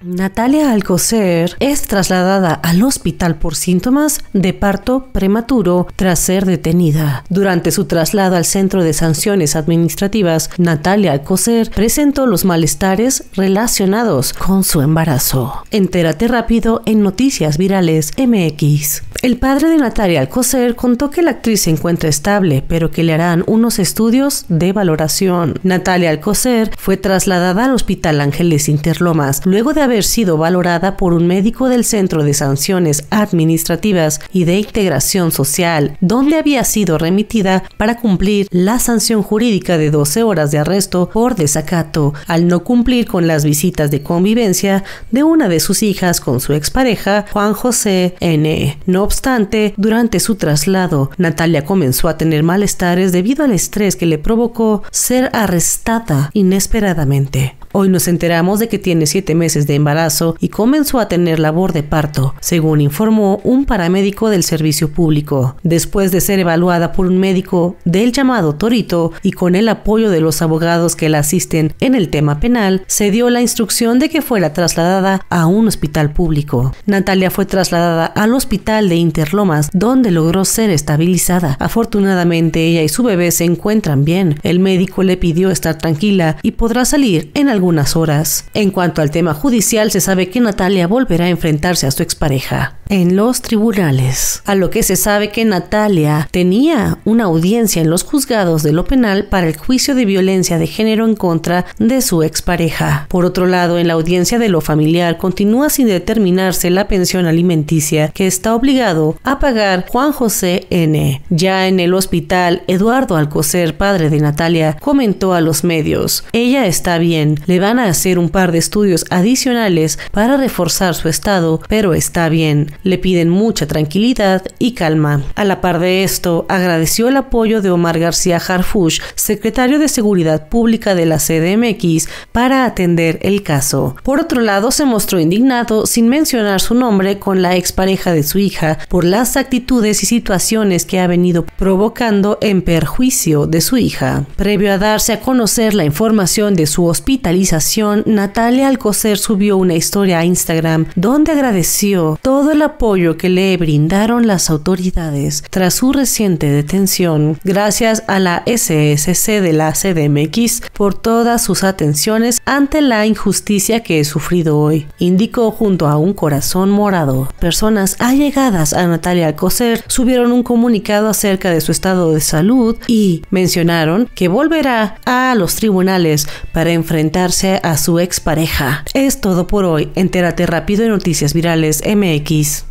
Natalia Alcocer es trasladada al hospital por síntomas de parto prematuro tras ser detenida. Durante su traslado al Centro de Sanciones Administrativas, Natalia Alcocer presentó los malestares relacionados con su embarazo. Entérate rápido en Noticias Virales MX. El padre de Natalia Alcocer contó que la actriz se encuentra estable, pero que le harán unos estudios de valoración. Natalia Alcocer fue trasladada al Hospital Ángeles Interlomas luego de haber sido valorada por un médico del Centro de Sanciones Administrativas y de Integración Social, donde había sido remitida para cumplir la sanción jurídica de 12 horas de arresto por desacato, al no cumplir con las visitas de convivencia de una de sus hijas con su expareja, Juan José N. No no obstante, durante su traslado, Natalia comenzó a tener malestares debido al estrés que le provocó ser arrestada inesperadamente. Hoy nos enteramos de que tiene siete meses de embarazo y comenzó a tener labor de parto, según informó un paramédico del servicio público. Después de ser evaluada por un médico del llamado Torito y con el apoyo de los abogados que la asisten en el tema penal, se dio la instrucción de que fuera trasladada a un hospital público. Natalia fue trasladada al hospital de Interlomas, donde logró ser estabilizada. Afortunadamente ella y su bebé se encuentran bien. El médico le pidió estar tranquila y podrá salir en algún unas horas. En cuanto al tema judicial, se sabe que Natalia volverá a enfrentarse a su expareja en los tribunales. A lo que se sabe que Natalia tenía una audiencia en los juzgados de lo penal para el juicio de violencia de género en contra de su expareja. Por otro lado, en la audiencia de lo familiar continúa sin determinarse la pensión alimenticia que está obligado a pagar Juan José N. Ya en el hospital, Eduardo Alcocer, padre de Natalia, comentó a los medios, ella está bien, le van a hacer un par de estudios adicionales para reforzar su estado, pero está bien le piden mucha tranquilidad y calma. A la par de esto, agradeció el apoyo de Omar García Harfush, secretario de Seguridad Pública de la CDMX, para atender el caso. Por otro lado, se mostró indignado, sin mencionar su nombre, con la expareja de su hija por las actitudes y situaciones que ha venido provocando en perjuicio de su hija. Previo a darse a conocer la información de su hospitalización, Natalia Alcocer subió una historia a Instagram donde agradeció todo el apoyo que le brindaron las autoridades tras su reciente detención, gracias a la SSC de la CDMX por todas sus atenciones ante la injusticia que he sufrido hoy, indicó junto a un corazón morado. Personas allegadas a Natalia Alcocer subieron un comunicado acerca de su estado de salud y mencionaron que volverá a los tribunales para enfrentarse a su expareja. Es todo por hoy. Entérate rápido en Noticias Virales MX.